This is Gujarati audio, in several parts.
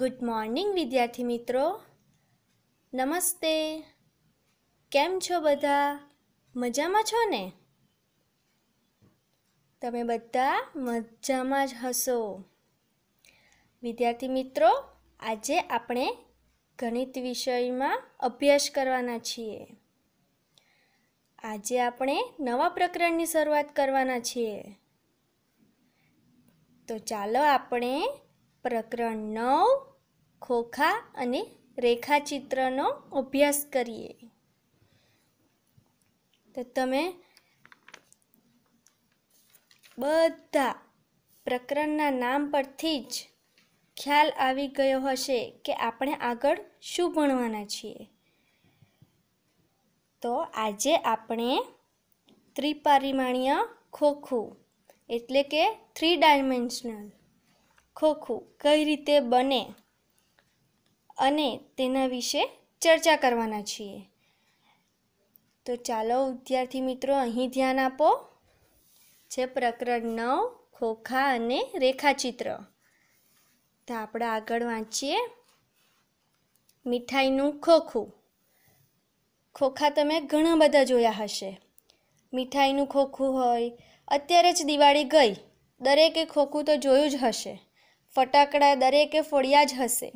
ગુડ મોર્નિંગ વિદ્યાર્થી મિત્રો નમસ્તે કેમ છો બધા મજામાં છો ને તમે બધા મજામાં જ હશો વિદ્યાર્થી મિત્રો આજે આપણે ગણિત વિષયમાં અભ્યાસ કરવાના છીએ આજે આપણે નવા પ્રકરણની શરૂઆત કરવાના છીએ તો ચાલો આપણે પ્રકરણ નવ ખોખા અને રેખાચિત્રનો અભ્યાસ કરીએ તો તમે બધા પ્રકરણના નામ પરથી જ ખ્યાલ આવી ગયો હશે કે આપણે આગળ શું ભણવાના છીએ તો આજે આપણે ત્રિપરિમાણીય ખોખું એટલે કે થ્રી ડાયમેન્શનલ ખોખું કઈ રીતે બને અને તેના વિશે ચર્ચા કરવાના છીએ તો ચાલો વિદ્યાર્થી મિત્રો અહીં ધ્યાન આપો છે પ્રકરણ નવ ખોખા અને રેખાચિત્ર તો આપણે આગળ વાંચીએ મીઠાઈનું ખોખું ખોખા તમે ઘણા બધા જોયા હશે મીઠાઈનું ખોખું હોય અત્યારે જ દિવાળી ગઈ દરેકે ખોખું તો જોયું જ હશે ફટાકડા દરેકે ફોડ્યા જ હશે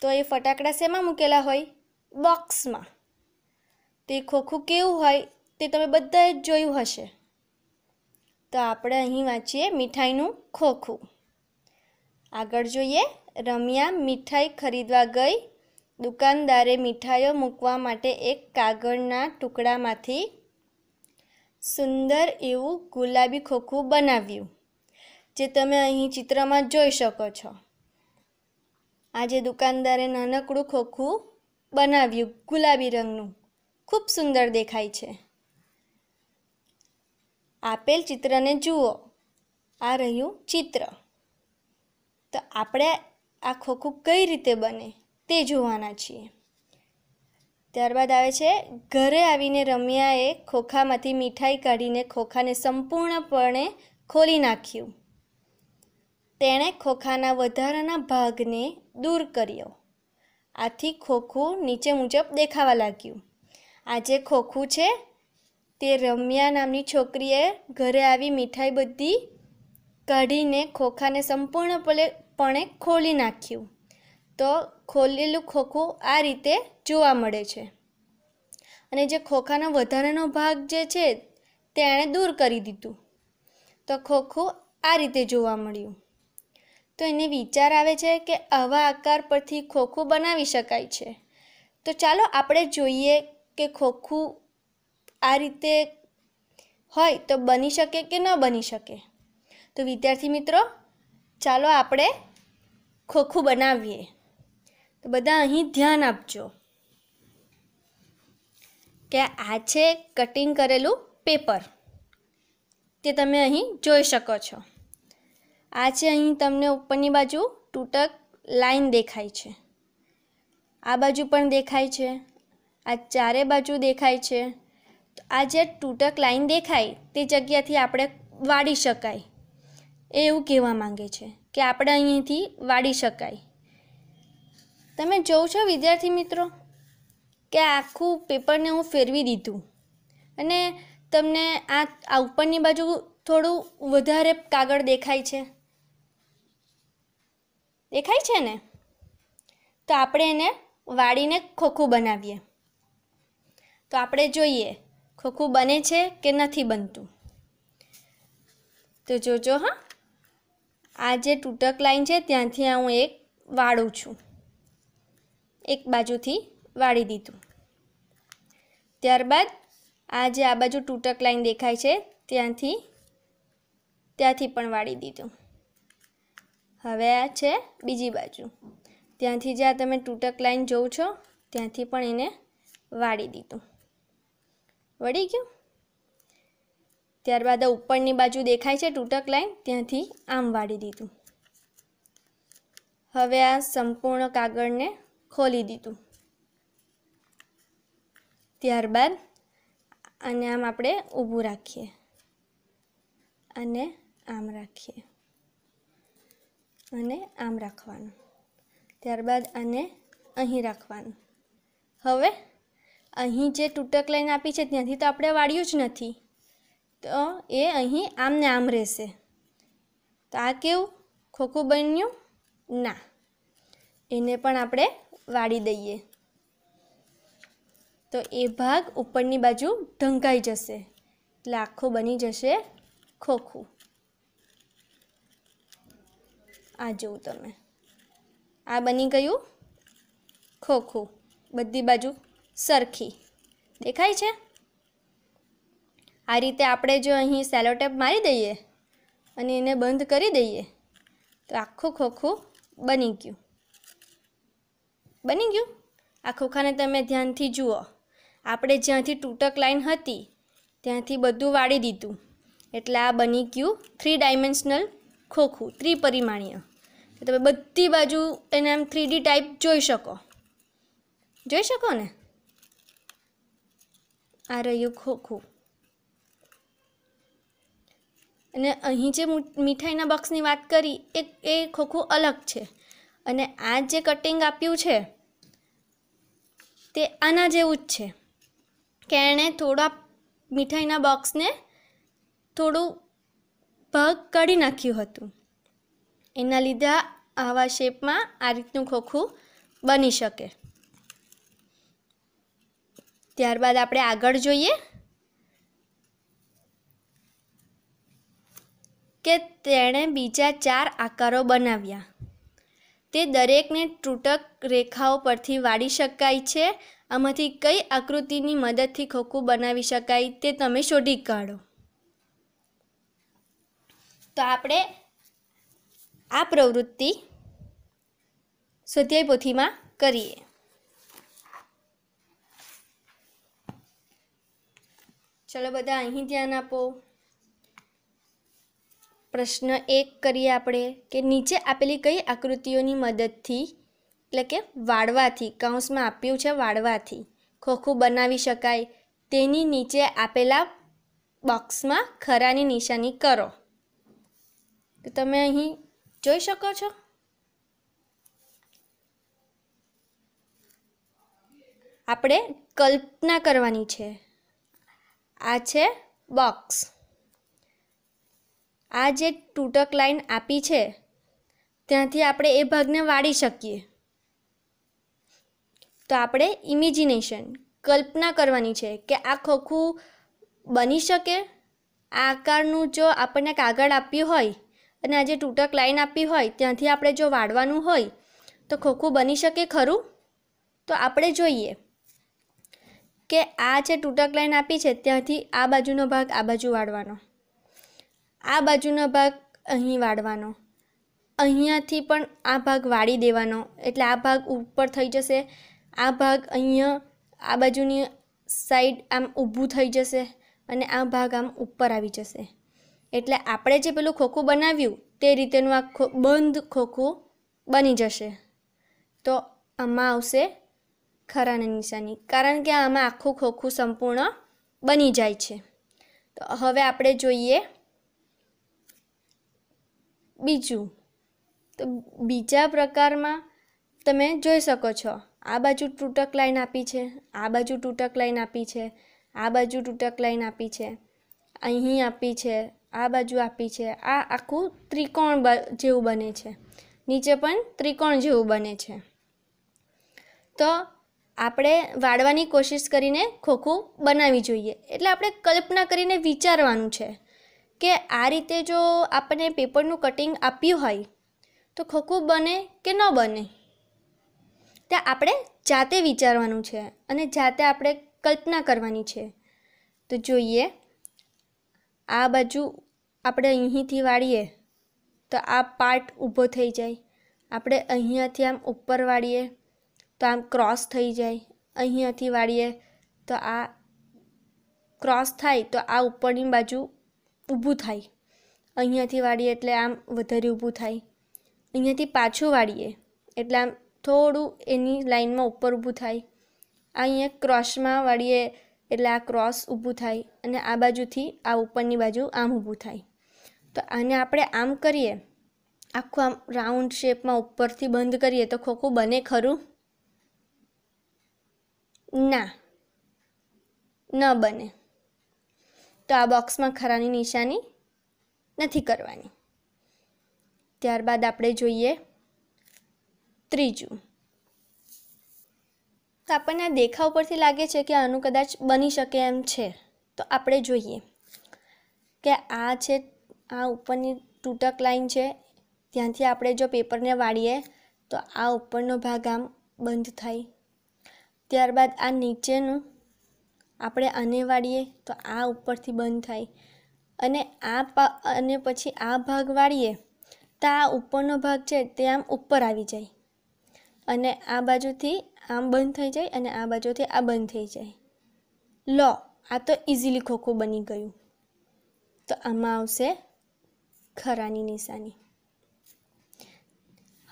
તો એ ફટાકડા શેમાં મૂકેલા હોય બોક્સમાં તે ખોખું કેવું હોય તે તમે બધાએ જ જોયું હશે તો આપણે અહીં વાંચીએ મીઠાઈનું ખોખું આગળ જોઈએ રમ્યા મીઠાઈ ખરીદવા ગઈ દુકાનદારે મીઠાઈઓ મૂકવા માટે એક કાગળના ટુકડામાંથી સુંદર એવું ગુલાબી ખોખું બનાવ્યું જે તમે અહીં ચિત્રમાં જોઈ શકો છો આજે દુકાનદારે નાનકડું ખોખું બનાવ્યું ગુલાબી રંગનું ખૂબ સુંદર દેખાય છે આપેલ ચિત્રને જુઓ આ રહ્યું ચિત્ર તો આપણે આ ખોખું કઈ રીતે બને તે જોવાના છીએ ત્યારબાદ આવે છે ઘરે આવીને રમ્યાએ ખોખામાંથી મીઠાઈ કાઢીને ખોખાને સંપૂર્ણપણે ખોલી નાખ્યું તેણે ખોખાના વધારાના ભાગને દૂર કર્યો આથી ખોખું નીચે મુજબ દેખાવા લાગ્યું આજે ખોખું છે તે રમ્યા નામની છોકરીએ ઘરે આવી મીઠાઈ બધી કાઢીને ખોખાને સંપૂર્ણપણે ખોલી નાખ્યું તો ખોલેલું ખોખું આ રીતે જોવા મળે છે અને જે ખોખાનો વધારાનો ભાગ જે છે તેણે દૂર કરી દીધું તો ખોખું આ રીતે જોવા મળ્યું તો એને વિચાર આવે છે કે આવા આકાર પરથી ખોખું બનાવી શકાય છે તો ચાલો આપણે જોઈએ કે ખોખું આ રીતે હોય તો બની શકે કે ન બની શકે તો વિદ્યાર્થી મિત્રો ચાલો આપણે ખોખું બનાવીએ તો બધા અહીં ધ્યાન આપજો કે આ છે કટિંગ કરેલું પેપર તે તમે અહીં જોઈ શકો છો આ છે અહીં તમને ઉપરની બાજુ તૂટક લાઈન દેખાય છે આ બાજુ પણ દેખાય છે આ ચારે બાજુ દેખાય છે આ જે તૂટક લાઈન દેખાય તે જગ્યાથી આપણે વાળી શકાય એવું કહેવા માંગે છે કે આપણે અહીંથી વાળી શકાય તમે જોઉં છો વિદ્યાર્થી મિત્રો કે આખું પેપરને હું ફેરવી દીધું અને તમને આ આ ઉપરની બાજુ થોડું વધારે કાગળ દેખાય છે દેખાય છે ને તો આપણે એને વાળીને ખોખું બનાવીએ તો આપણે જોઈએ ખોખું બને છે કે નથી બનતું તો જોજો હા આ જે તૂટક લાઈન છે ત્યાંથી હું એક વાળું છું એક બાજુથી વાળી દીધું ત્યારબાદ આ જે આ બાજુ તૂટક લાઈન દેખાય છે ત્યાંથી ત્યાંથી પણ વાળી દીધું હવે આ છે બીજી બાજુ ત્યાંથી જ્યાં તમે તૂટક લાઈન જોઉં છો ત્યાંથી પણ એને વાળી દીધું વળી ગયું ત્યારબાદ ઉપરની બાજુ દેખાય છે તૂટક લાઈન ત્યાંથી આમ વાળી દીધું હવે આ સંપૂર્ણ કાગળને ખોલી દીધું ત્યારબાદ આને આમ આપણે ઊભું રાખીએ અને આમ રાખીએ અને આમ રાખવાનું ત્યારબાદ આને અહીં રાખવાનું હવે અહીં જે તૂટક લાઈન આપી છે ત્યાંથી તો આપણે વાળ્યું જ નથી તો એ અહીં આમને આમ રહેશે તો આ કેવું ખોખું બન્યું ના એને પણ આપણે વાળી દઈએ તો એ ભાગ ઉપરની બાજુ ઢંકાઈ જશે એટલે આખું બની જશે ખોખું આ જોઉં તમે આ બની ગયું ખોખું બધી બાજુ સરખી દેખાય છે આ રીતે આપણે જો અહીં સેલોટેપ મારી દઈએ અને એને બંધ કરી દઈએ તો આખું ખોખું બની ગયું બની ગયું આ ખોખાને તમે ધ્યાનથી જુઓ આપણે જ્યાંથી તૂટક લાઈન હતી ત્યાંથી બધું વાળી દીધું એટલે આ બની ગયું થ્રી ડાયમેન્શનલ ખોખું ત્રિપરિમાણીય તમે બધી બાજુ એને આમ થ્રીડી ટાઈપ જોઈ શકો જોઈ શકો ને આ રહ્યું ખોખું અને અહીં જે મીઠાઈના બોક્સની વાત કરી એ એ ખોખું અલગ છે અને આ જે કટિંગ આપ્યું છે તે આના જેવું જ છે કે એણે થોડા મીઠાઈના બોક્સને થોડું પગ કાઢી નાખ્યું હતું એના લીધે આવા શેપમાં આ રીતનું ખોખું બની શકે ત્યારબાદ આપણે આગળ જોઈએ કે તેણે બીજા ચાર આકારો બનાવ્યા તે દરેકને તૂટક રેખાઓ પરથી વાળી શકાય છે આમાંથી કઈ આકૃતિની મદદથી ખોખું બનાવી શકાય તે તમે શોધી કાઢો તો આપણે આ પ્રવૃત્તિ સ્વાધ્યાય પોથીમાં કરીએ ચલો બધા અહીં ધ્યાન આપો પ્રશ્ન એક કરીએ આપણે કે નીચે આપેલી કઈ આકૃતિઓની મદદથી એટલે કે વાળવાથી કૌંસમાં આપ્યું છે વાળવાથી ખોખું બનાવી શકાય તેની નીચે આપેલા બોક્સમાં ખરાની નિશાની કરો તો તમે અહીં જોઈ શકો છો આપણે કલ્પના કરવાની છે આ છે બોક્સ આ જે તૂટક લાઈન આપી છે ત્યાંથી આપણે એ ભાગને વાળી શકીએ તો આપણે ઇમેજિનેશન કલ્પના કરવાની છે કે આ ખોખું બની શકે આ આકારનું જો આપણને કાગળ આપ્યું હોય અને આ જે તૂટક લાઈન આપી હોય ત્યાંથી આપણે જો વાળવાનું હોય તો ખોખું બની શકે ખરું તો આપણે જોઈએ કે આ જે તૂટક લાઈન આપી છે ત્યાંથી આ બાજુનો ભાગ આ બાજુ વાળવાનો આ બાજુનો ભાગ અહીં વાળવાનો અહીંયાથી પણ આ ભાગ વાળી દેવાનો એટલે આ ભાગ ઉપર થઈ જશે આ ભાગ અહીંયા આ બાજુની સાઈડ આમ ઊભું થઈ જશે અને આ ભાગ આમ ઉપર આવી જશે એટલે આપણે જે પેલું ખોખું બનાવ્યું તે રીતેનું આ બંધ ખોખું બની જશે તો આમાં આવશે ખરાની નિશાની કારણ કે આમાં આખું ખોખું સંપૂર્ણ બની જાય છે તો હવે આપણે જોઈએ બીજું તો બીજા પ્રકારમાં તમે જોઈ શકો છો આ બાજુ તૂટક લાઈન આપી છે આ બાજુ તૂટક લાઈન આપી છે આ બાજુ તૂટક લાઈન આપી છે અહીં આપી છે આ બાજુ આપી છે આ આખું ત્રિકોણ જેવું બને છે નીચે પણ ત્રિકોણ જેવું બને છે તો આપણે વાળવાની કોશિશ કરીને ખોખું બનાવવી જોઈએ એટલે આપણે કલ્પના કરીને વિચારવાનું છે કે આ રીતે જો આપણને પેપરનું કટિંગ આપ્યું હોય તો ખોખું બને કે ન બને તે આપણે જાતે વિચારવાનું છે અને જાતે આપણે કલ્પના કરવાની છે તો જોઈએ આ બાજુ આપણે અહીંથી વાળીએ તો આ પાર્ટ ઊભો થઈ જાય આપણે અહીંયાથી આમ ઉપર વાળીએ તો આમ ક્રોસ થઈ જાય અહીંયાથી વાળીએ તો આ ક્રોસ થાય તો આ ઉપરની બાજુ ઊભું થાય અહીંયાથી વાળીએ એટલે આમ વધારે ઊભું થાય અહીંયાથી પાછું વાળીએ એટલે આમ થોડું એની લાઇનમાં ઉપર ઊભું થાય અહીંયા ક્રોસમાં વાળીએ એટલે આ ક્રોસ ઊભું થાય અને આ બાજુથી આ ઉપરની બાજુ આમ ઊભું થાય તો આને આપણે આમ કરીએ આખું આમ રાઉન્ડ શેપમાં ઉપરથી બંધ કરીએ તો ખોખું બને ખરું ના ન બને તો આ બોક્સમાં ખરાની નિશાની નથી કરવાની ત્યારબાદ આપણે જોઈએ ત્રીજું તો આપણને આ દેખાવ પરથી લાગે છે કે આનું કદાચ બની શકે એમ છે તો આપણે જોઈએ કે આ છે આ ઉપરની તૂટક લાઈન છે ત્યાંથી આપણે જો પેપરને વાળીએ તો આ ઉપરનો ભાગ આમ બંધ થાય ત્યારબાદ આ નીચેનું આપણે આને વાળીએ તો આ ઉપરથી બંધ થાય અને આ અને પછી આ ભાગ વાળીએ તો આ ઉપરનો ભાગ છે તે આમ ઉપર આવી જાય અને આ બાજુથી આમ બંધ થઈ જાય અને આ બાજુથી આ બંધ થઈ જાય લો આ તો ઇઝીલી ખોખું બની ગયું તો આમાં આવશે ખરાની નિશાની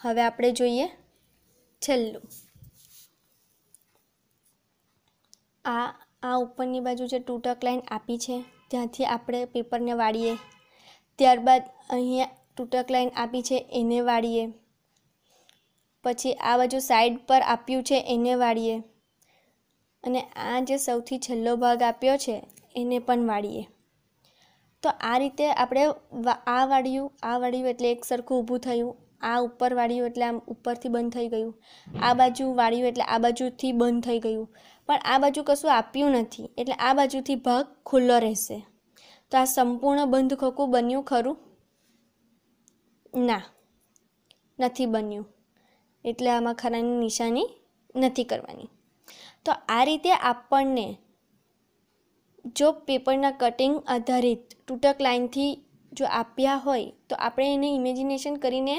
હવે આપણે જોઈએ છેલ્લું આ આ ઉપરની બાજુ જે તૂટક લાઈન આપી છે ત્યાંથી આપણે પેપરને વાળીએ ત્યારબાદ અહીંયા તૂટક લાઈન આપી છે એને વાળીએ પછી આ બાજુ સાઈડ પર આપ્યું છે એને વાળીએ અને આ જે સૌથી છેલ્લો ભાગ આપ્યો છે એને પણ વાળીએ તો આ રીતે આપણે આ વાળ્યું આ વાળ્યું એટલે એક સરખું ઊભું થયું આ ઉપર વાળ્યું એટલે આમ ઉપરથી બંધ થઈ ગયું આ બાજુ વાળ્યું એટલે આ બાજુથી બંધ થઈ ગયું પણ આ બાજુ કશું આપ્યું નથી એટલે આ બાજુથી ભાગ ખુલ્લો રહેશે તો આ સંપૂર્ણ બંધ ખોખું બન્યું ખરું ના નથી બન્યું એટલે આમાં ખરાની નિશાની નથી કરવાની તો આ રીતે આપણને જો પેપરના કટિંગ આધારિત તૂટક લાઇનથી જો આપ્યા હોય તો આપણે એને ઇમેજિનેશન કરીને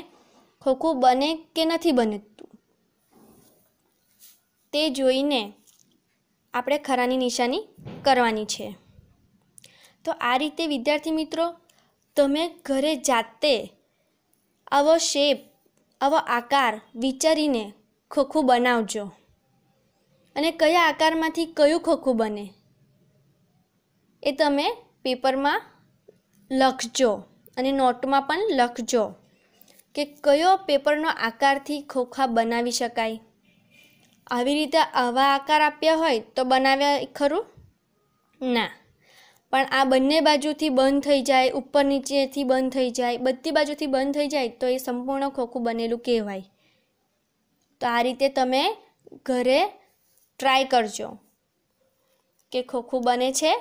ખોખું બને કે નથી બનતું તે જોઈને આપણે ખરાની નિશાની કરવાની છે તો આ રીતે વિદ્યાર્થી મિત્રો તમે ઘરે જાતે આવો શેપ આવો આકાર વિચારીને ખોખું બનાવજો અને કયા આકારમાંથી કયું ખોખું બને એ તમે પેપરમાં લખજો અને નોટમાં પણ લખજો કે કયો પેપરનો આકારથી ખોખા બનાવી શકાય આવી રીતે આવા આકાર આપ્યા હોય તો બનાવ્યા ખરું ના પણ આ બંને બાજુથી બંધ થઈ જાય ઉપર નીચેથી બંધ થઈ જાય બધી બાજુથી બંધ થઈ જાય તો એ સંપૂર્ણ ખોખું બનેલું કહેવાય તો આ રીતે તમે ઘરે ટ્રાય કરજો કે ખોખું બને છે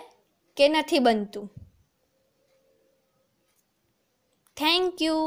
કે નથી બનતું થેન્ક યુ